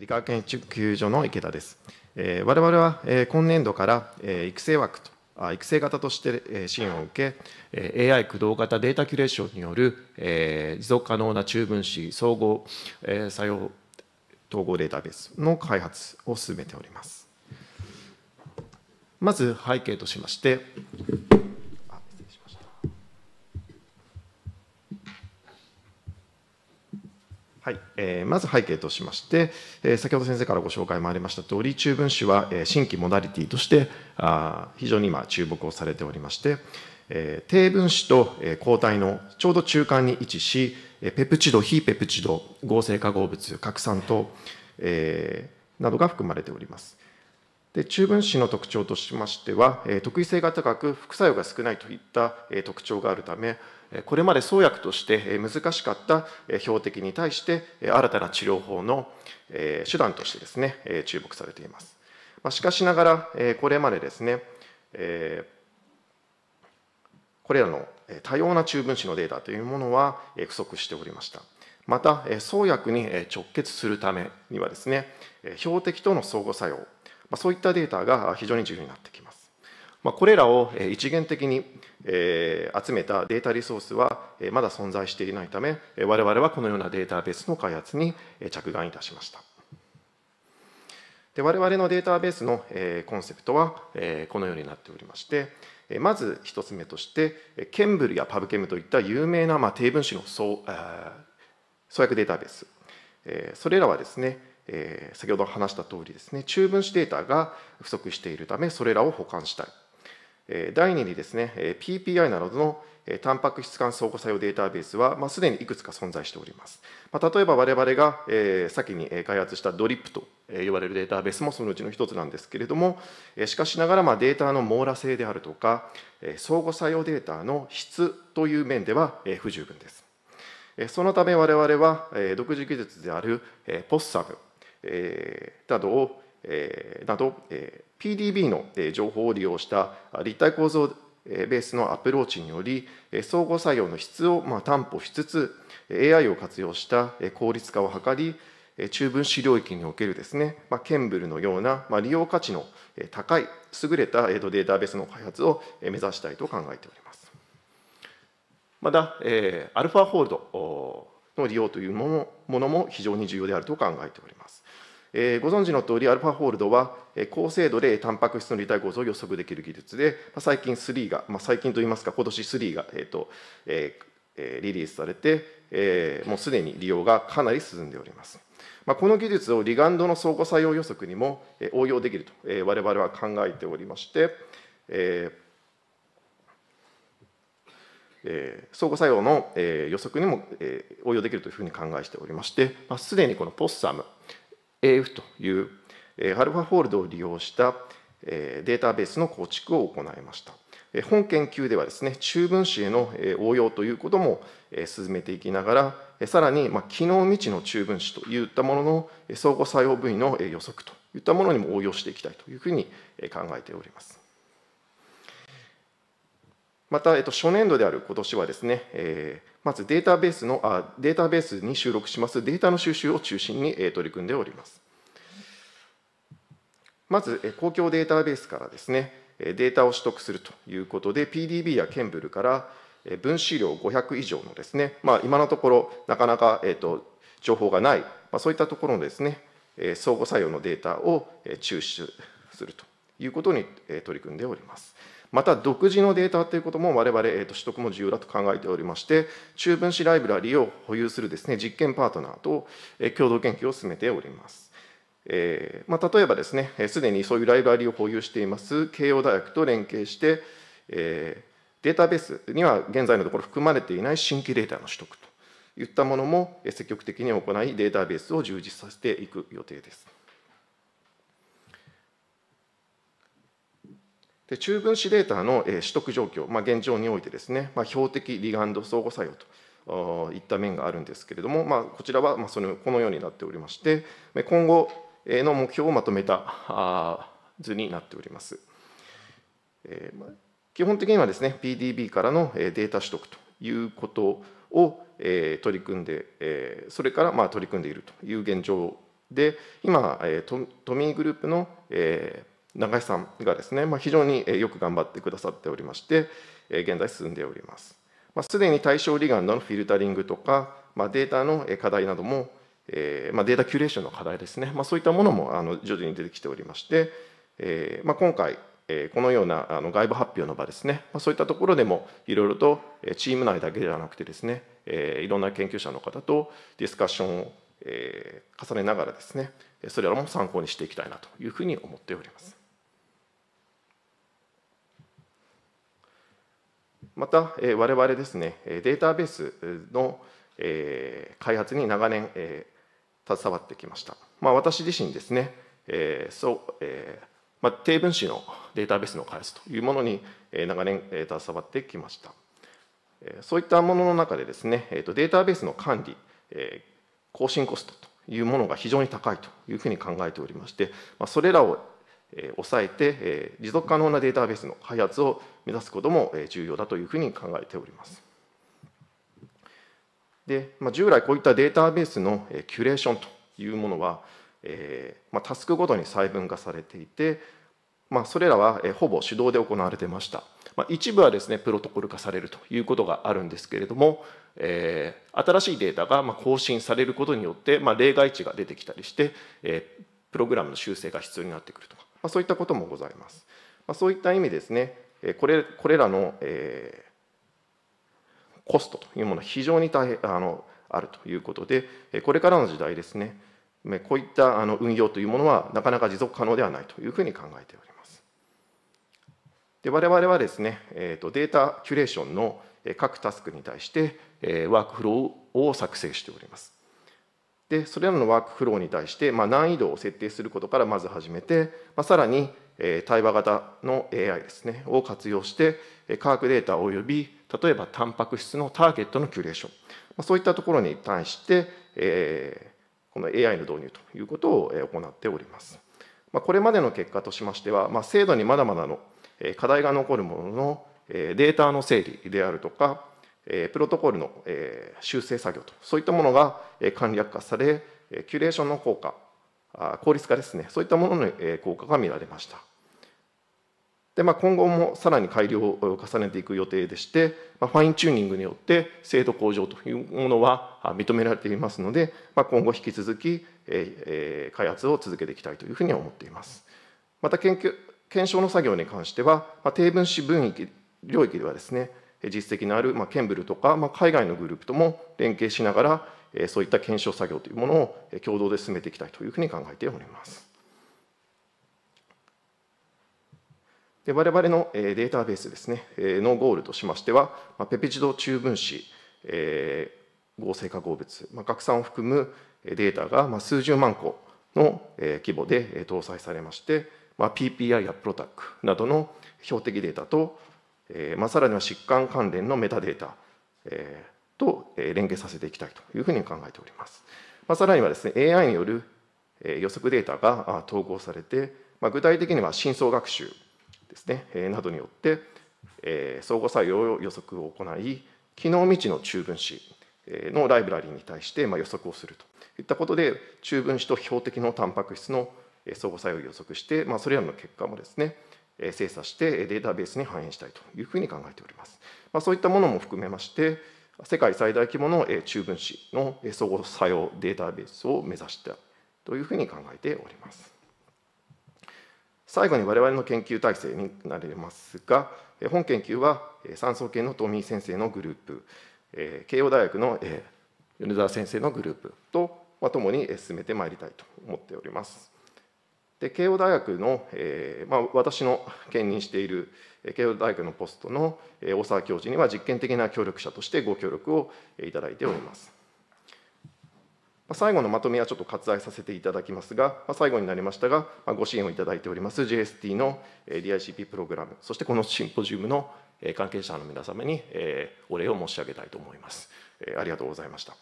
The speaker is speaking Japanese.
理化学研究所の池田です。我々は今年度から育成枠と育成型として支援を受け、AI 駆動型データキュレーションによる持続可能な中分子総合作用統合データベースの開発を進めております。まず背景としまして、はいえー、まず背景としまして、えー、先ほど先生からご紹介もありました通り、中分子は、えー、新規モダリティとしてあ非常に今注目をされておりまして、えー、低分子と、えー、抗体のちょうど中間に位置し、えー、ペプチド、非ペプチド、合成化合物、核酸等えー、などが含まれております。で中分子の特徴としましては、え特異性が高く副作用が少ないといった、え特徴があるため、これまで創薬として難しかった標的に対して新たな治療法の手段としてですね注目されています。しかしながらこれまでですねこれらの多様な中分子のデータというものは不足しておりました。また創薬に直結するためにはですね標的との相互作用まそういったデータが非常に重要になってきます。まこれらを一元的に集めたデータリソースはまだ存在していないため、我々はこのようなデータベースの開発に着眼いたしました。で我々のデータベースのコンセプトはこのようになっておりまして、まず1つ目として、ケンブルやパブケムといった有名な低分子の創薬データベース、それらはですね、えー、先ほど話した通りですね中分子データが不足しているためそれらを保管したい、えー、第2にですね PPI などのタンパク質間相互作用データベースは、まあ、すでにいくつか存在しております。まあ、例えば我々が、えー、先に開発したドリップと呼ばれるデータベースもそのうちの一つなんですけれども、しかしながらまあデータの網羅性であるとか、相互作用データの質という面では不十分です。そのため我々は独自技術であるポ s サ m えなどを、えなど、え PDB の情報を利用した立体構造ベースのアプローチにより、相互作用の質をまあ担保しつつ、AI を活用した効率化を図り、中分子領域におけるですね、まあ、ケンブルのような、まあ、利用価値の高い優れたデータベースの開発を目指したいと考えております。また、えー、アルファホールドの利用というものも非常に重要であると考えております。えご存知の通り、アルファホールドは、え高精度でタンパク質の立体構造を予測できる技術で、まあ、最近3が、まあ、最近といいますか、今年3が、えーとえー、リリースされて、えー、もうすでに利用がかなり進んでおります。まあ、この技術をリガンドの相互作用予測にも応用できると、えれわれは考えておりまして、えーえー、相互作用の、えー、予測にも、えー、応用できるというふうに考えておりまして、まあ、すでにこのポッサム、AF という、えアルファフォールドを利用した、えデータベースの構築を行いました。え本研究ではですね、中分子への、え応用ということも、え進めていきながら、えさらに、まあ、機能未知の中分子といったものの、え相互作用部位の、え予測といったものにも応用していきたいというふうに考えております。また、えっと、初年度である今年はですね、えー、まずデータベースのあ、データベースに収録しますデータの収集を中心に、えー、取り組んでおります。まず、えー、公共データベースからですね、データを取得するということで、PDB やケンブルから分子量500以上のですね、まあ、今のところなかなか、えーと、情報がない、まあ、そういったところのですね、相互作用のデータを抽出するということに取り組んでおります。また独自のデータということも我々、えー、と取得も重要だと考えておりまして、中分子ライブラリを保有するです、ね、実験パートナーと、え共同研究を進めております。えー、まあ、例えばですね、すでにそういうライブラリを保有しています慶応大学と連携して、えー、データベースには現在のところ含まれていない新規データの取得といったものも積極的に行い、データベースを充実させていく予定です。で中分子データの、え取得状況、まあ、現状においてですね、まあ、標的リガンド相互作用といった面があるんですけれども、まあ、こちらは、まあ、そのこのようになっておりまして今後の目標をまとめた図になっております。え基本的にはですね PDB からのデータ取得ということを、え取り組んで、えそれからまあ取り組んでいるという現状で今、えトミーグループの、え永井さんがですね、まあ、非常によく頑張ってくださっておりまして、現在進んでおります。まあ、すでに対象離岸のフィルタリングとか、まあ、データの課題なども、えーまあ、データキュレーションの課題ですね、まあ、そういったものもあの徐々に出てきておりまして、えーまあ、今回、えー、このようなあの外部発表の場ですね、まあ、そういったところでもいろいろとチーム内だけではなくてですね、えー、いろんな研究者の方とディスカッションを、えー、重ねながらですねそれらも参考にしていきたいなというふうに思っております。また、我々ですね、データベースの開発に長年携わってきました。まあ、私自身ですね、そうまあ、低分子のデータベースの開発というものに長年携わってきました。そういったものの中でですね、データベースの管理、更新コストというものが非常に高いというふうに考えておりまして、それらをえ抑えて、え持続可能なデータベースの開発を目指すことも、え重要だというふうに考えております。でまあ、従来こういったデータベースの、えキュレーションというものは、えーまあ、タスクごとに細分化されていて、まあ、それらは、えほぼ手動で行われてました。まあ、一部はですねプロトコル化されるということがあるんですけれども、えー、新しいデータがまあ更新されることによって、まあ、例外値が出てきたりして、えー、プログラムの修正が必要になってくるとかまそういったこともございます。まそういった意味ですね、これこれらの、えー、コストというものは非常に大変あのあるということで、これからの時代ですね、こういったあの運用というものはなかなか持続可能ではないというふうに考えております。で我々はですね、えーと、データキュレーションの各タスクに対して、えワークフローを作成しております。でそれらのワークフローに対して、まあ、難易度を設定することからまず始めて、まあ、さらに、えー、対話型の AI ですねを活用して科学データおよび例えばタンパク質のターゲットのキュレーション、まあ、そういったところに対して、えー、この AI の導入ということを行っております。まあ、これまでの結果としましては、まあ、制度にまだまだの課題が残るもののデータの整理であるとかプロトコルの修正作業と、そういったものが簡略化され、キュレーションの効果、効率化ですね、そういったものの効果が見られました。でまあ、今後もさらに改良を重ねていく予定でして、まあ、ファインチューニングによって精度向上というものは認められていますので、まあ、今後引き続き、えー、開発を続けていきたいというふうに思っています。また研究検証の作業に関しては、まあ、低分子分域領域ではですね実績のある、まあ、ケンブルとか、まあ、海外のグループとも連携しながら、えそういった検証作業というものを共同で進めていきたいというふうに考えております。で我々のデータベースですね、のゴールとしましては、ペペチド中分子、えー、合成化合物、まあ、拡散を含むデータが、まあ、数十万個の規模で搭載されまして、まあ、PPI やプロタックなどの標的データとえーまあ、さらには疾患関連のメタデータ、えー、と連携させていきたいというふうに考えております。まあ、さらにはですね、AI による予測データが統合されて、まあ、具体的には深層学習ですね、えー、などによって、えー、相互作用予測を行い、機能未知の中分子のライブラリーに対してまあ予測をするといったことで、中分子と標的のタンパク質の相互作用を予測して、まあ、それらの結果もですね、精査してデータベースに反映したいというふうに考えております。まあ、そういったものも含めまして、世界最大規模の中分子の相互作用データベースを目指したというふうに考えております。最後に我々の研究体制になれますが、本研究は産総研の富井先生のグループ、慶応大学の米沢先生のグループとともに進めてまいりたいと思っております。で慶応大学の、えーまあ、私の兼任している慶応大学のポストの大沢教授には実験的な協力者としてご協力をいただいております。最後のまとめはちょっと割愛させていただきますが、最後になりましたが、ご支援をいただいております JST の DICP プログラム、そしてこのシンポジウムの関係者の皆様にお礼を申し上げたいと思います。ありがとうございました。